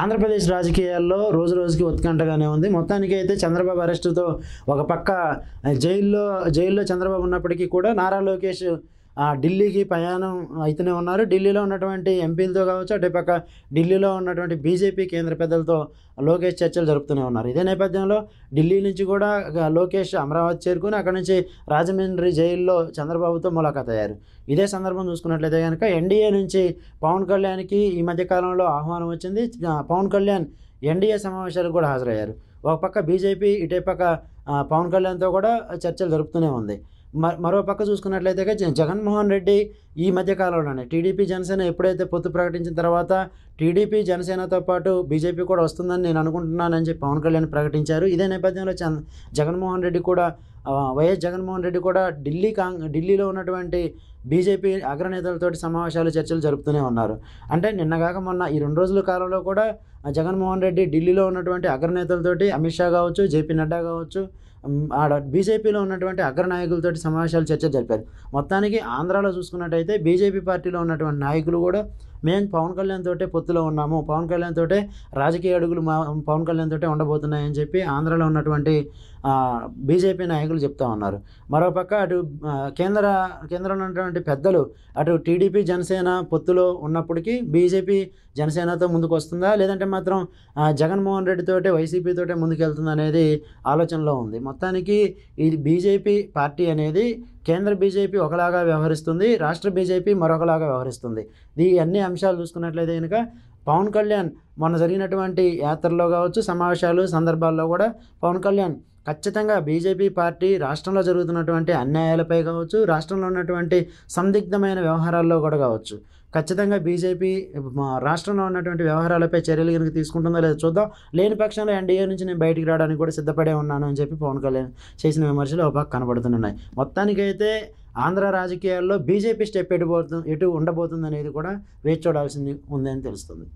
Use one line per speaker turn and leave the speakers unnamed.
ఆంధ్రప్రదేశ్ రాజకీయాల్లో రోజు రోజుకి ఉత్కంఠగానే ఉంది మొత్తానికి అయితే చంద్రబాబు అరెస్టుతో ఒక పక్క జైల్లో జైల్లో చంద్రబాబు ఉన్నప్పటికీ కూడా నారా లోకేష్ ఢిల్లీకి ప్రయాణం అయితేనే ఉన్నారు ఢిల్లీలో ఉన్నటువంటి ఎంపీలతో కావచ్చు అటుపక్క ఢిల్లీలో ఉన్నటువంటి బీజేపీ కేంద్ర పెద్దలతో లోకేష్ చర్చలు జరుపుతూనే ఉన్నారు ఇదే నేపథ్యంలో ఢిల్లీ నుంచి కూడా లోకేష్ అమరావతి చేరుకుని అక్కడి నుంచి రాజమండ్రి జైల్లో చంద్రబాబుతో ములాఖాత్ అయ్యారు ఇదే సందర్భం చూసుకున్నట్లయితే కనుక ఎన్డీఏ నుంచి పవన్ కళ్యాణ్కి ఈ మధ్యకాలంలో ఆహ్వానం వచ్చింది పవన్ కళ్యాణ్ ఎన్డీఏ సమావేశాలకు కూడా హాజరయ్యారు ఒక పక్క బీజేపీ ఇటే పక్క పవన్ కళ్యాణ్తో కూడా చర్చలు జరుపుతూనే ఉంది మరోపక్క చూసుకున్నట్లయితే జగన్మోహన్ రెడ్డి ఈ మధ్య కాలంలోనే టీడీపీ జనసేన ఎప్పుడైతే పొత్తు ప్రకటించిన తర్వాత టీడీపీ జనసేనతో పాటు బీజేపీ కూడా వస్తుందని నేను అనుకుంటున్నానని చెప్పి పవన్ కళ్యాణ్ ప్రకటించారు ఇదే నేపథ్యంలో చంద్ జగన్మోహన్ రెడ్డి కూడా వైఎస్ జగన్మోహన్ రెడ్డి కూడా ఢిల్లీ కాంగ్ ఢిల్లీలో ఉన్నటువంటి బీజేపీ అగ్రనేతలతోటి సమావేశాలు చర్చలు జరుపుతూనే ఉన్నారు అంటే నిన్నగాక మొన్న ఈ రెండు రోజుల కాలంలో కూడా జగన్మోహన్ రెడ్డి ఢిల్లీలో ఉన్నటువంటి అగ్రనేతలతోటి అమిత్ షా కావచ్చు జేపీ నడ్డా కావచ్చు ఆడ బీజేపీలో ఉన్నటువంటి అగ్రనాయకులతో సమావేశాలు చర్చ జరిపారు మొత్తానికి ఆంధ్రాలో చూసుకున్నట్టయితే బీజేపీ పార్టీలో ఉన్నటువంటి నాయకులు కూడా మేము పవన్ కళ్యాణ్ తోటే పొత్తులో ఉన్నాము పవన్ కళ్యాణ్ తోటే రాజకీయ అడుగులు మా పవన్ కళ్యాణ్ తోటే ఉండబోతున్నాయని చెప్పి ఆంధ్రాలో ఉన్నటువంటి బీజేపీ నాయకులు చెప్తా ఉన్నారు మరోపక్క అటు కేంద్ర కేంద్రంలో ఉన్నటువంటి పెద్దలు అటు టీడీపీ జనసేన పొత్తులో ఉన్నప్పటికీ బీజేపీ జనసేనతో ముందుకు వస్తుందా లేదంటే మాత్రం జగన్మోహన్ రెడ్డితో తోటే వైసీపీ తోటే ముందుకు అనేది ఆలోచనలో ఉంది మొత్తానికి ఈ బీజేపీ పార్టీ అనేది కేంద్ర బీజేపీ ఒకలాగా వ్యవహరిస్తుంది రాష్ట్ర బీజేపీ మరొకలాగా వ్యవహరిస్తుంది ఈ అన్ని అంశాలు చూసుకున్నట్లయితే కనుక పవన్ కళ్యాణ్ మొన్న జరిగినటువంటి యాత్రలో కావచ్చు సమావేశాలు సందర్భాల్లో కూడా పవన్ కళ్యాణ్ ఖచ్చితంగా బీజేపీ పార్టీ రాష్ట్రంలో జరుగుతున్నటువంటి అన్యాయాలపై కావచ్చు రాష్ట్రంలో ఉన్నటువంటి సందిగ్ధమైన వ్యవహారాల్లో కూడా కావచ్చు ఖచ్చితంగా బీజేపీ రాష్ట్రంలో ఉన్నటువంటి వ్యవహారాలపై చర్యలు కనుక తీసుకుంటుందో లేదో చూద్దాం లేని పక్షంలో ఎన్డీఏ నుంచి నేను బయటికి రావడానికి కూడా సిద్ధపడే ఉన్నాను అని చెప్పి పవన్ కళ్యాణ్ చేసిన విమర్శలు ఒక కనబడుతున్నాయి మొత్తానికైతే ఆంధ్ర రాజకీయాల్లో బీజేపీ స్టెప్ ఎటుపోతు ఎటు ఉండబోతుంది అనేది కూడా వేచి చూడాల్సింది ఉందని తెలుస్తుంది